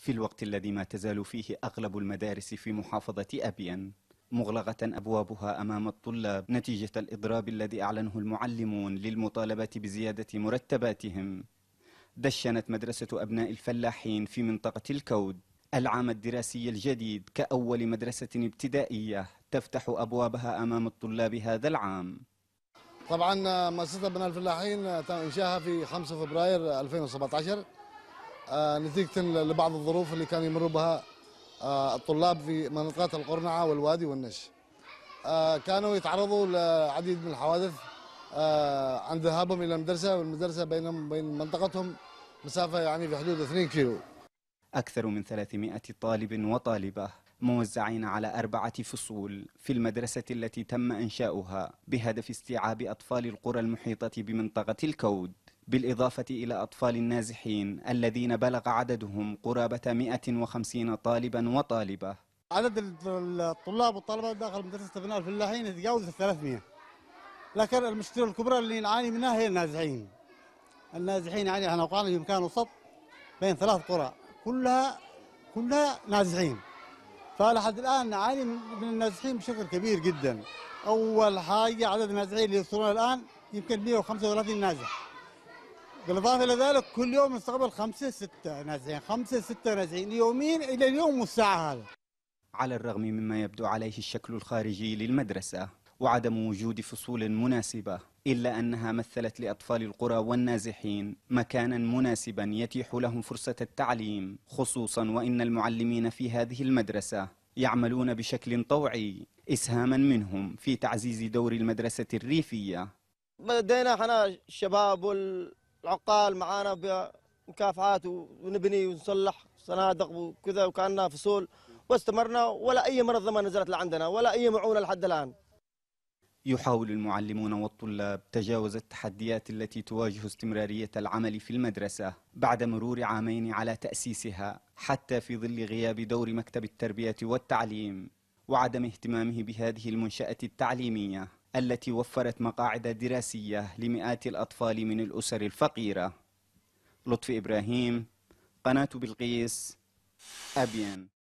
في الوقت الذي ما تزال فيه أغلب المدارس في محافظة أبيان مغلقة أبوابها أمام الطلاب نتيجة الإضراب الذي أعلنه المعلمون للمطالبة بزيادة مرتباتهم دشنت مدرسة أبناء الفلاحين في منطقة الكود العام الدراسي الجديد كأول مدرسة ابتدائية تفتح أبوابها أمام الطلاب هذا العام طبعا مؤسسة أبناء الفلاحين تم انشائها في 5 فبراير 2017 آه، نتيجه لبعض الظروف اللي كانوا يمروا بها آه، الطلاب في منطقه القرنعه والوادي والنش. آه، كانوا يتعرضوا لعديد من الحوادث عن ذهابهم الى المدرسه والمدرسه بينهم بين منطقتهم مسافه يعني في حدود 2 كيلو. اكثر من 300 طالب وطالبه موزعين على أربعة فصول في المدرسة التي تم إنشاؤها بهدف استيعاب أطفال القرى المحيطة بمنطقة الكود بالإضافة إلى أطفال النازحين الذين بلغ عددهم قرابة 150 طالبا وطالبة عدد الطلاب والطالبات داخل مدرسة ابناء الفلاحين يتجاوز ال 300 لكن المشكلة الكبرى اللي نعاني منها هي النازحين النازحين يعني احنا وقعنا في مكان وسط بين ثلاث قرى كلها كلها نازحين فلحد الان نعاني من النازحين بشكل كبير جدا اول حاجه عدد النازحين اللي يصلون الان يمكن 135 نازح بالاضافه الى ذلك كل يوم نستقبل خمسه سته نازعين خمسه سته نازعين يومين الى اليوم والساعه هذا على الرغم مما يبدو عليه الشكل الخارجي للمدرسه وعدم وجود فصول مناسبه إلا أنها مثلت لأطفال القرى والنازحين مكانا مناسبا يتيح لهم فرصة التعليم خصوصا وإن المعلمين في هذه المدرسة يعملون بشكل طوعي إسهاما منهم في تعزيز دور المدرسة الريفية بدينا احنا الشباب وال... العقال معانا بمكافحات ونبني ونصلح صنادق وكذا وكاننا فصول واستمرنا ولا اي منظمه نزلت لعندنا ولا اي معونه لحد الان. يحاول المعلمون والطلاب تجاوز التحديات التي تواجه استمراريه العمل في المدرسه بعد مرور عامين على تاسيسها حتى في ظل غياب دور مكتب التربيه والتعليم وعدم اهتمامه بهذه المنشاه التعليميه. التي وفرت مقاعد دراسية لمئات الأطفال من الأسر الفقيرة لطفي إبراهيم قناة بلقيس أبيان